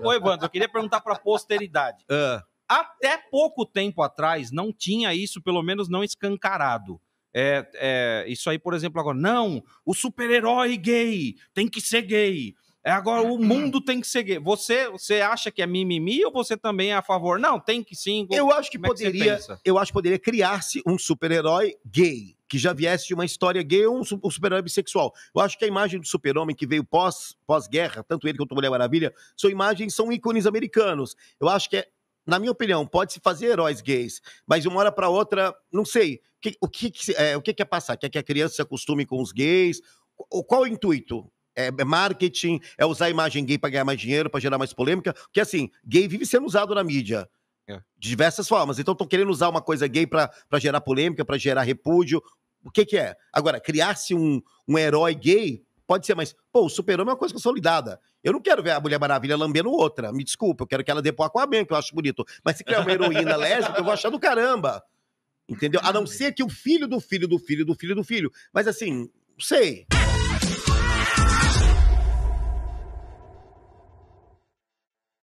Ô, Evandro, eu queria perguntar para a posteridade. Uh. Até pouco tempo atrás não tinha isso, pelo menos não escancarado. É, é, isso aí, por exemplo, agora. Não, o super-herói gay tem que ser gay. É agora o mundo tem que ser gay. Você, você acha que é mimimi ou você também é a favor? Não, tem que sim. Eu acho que poderia, é que eu acho que poderia criar-se um super-herói gay que já viesse de uma história gay ou um, um super-herói bissexual. Eu acho que a imagem do super-homem que veio pós, pós-guerra, tanto ele quanto a Mulher Maravilha, são imagens, são ícones americanos. Eu acho que é na minha opinião, pode-se fazer heróis gays, mas de uma hora para outra, não sei. O que, o que, é, o que quer é passar? Quer que a criança se acostume com os gays? Qual, qual o intuito? É, é marketing? É usar a imagem gay para ganhar mais dinheiro, para gerar mais polêmica? Porque, assim, gay vive sendo usado na mídia. É. De diversas formas. Então, estão querendo usar uma coisa gay para gerar polêmica, para gerar repúdio, o que, que é? Agora, criar-se um, um herói gay pode ser, mas, pô, o super-homem é uma coisa consolidada. Eu não quero ver a Mulher Maravilha lambendo outra. Me desculpa, eu quero que ela dê pro Aquaman, que eu acho bonito. Mas se criar uma heroína lésbica, eu vou achar do caramba. Entendeu? A não ser que o filho do filho do filho do filho do filho. Mas assim, não sei.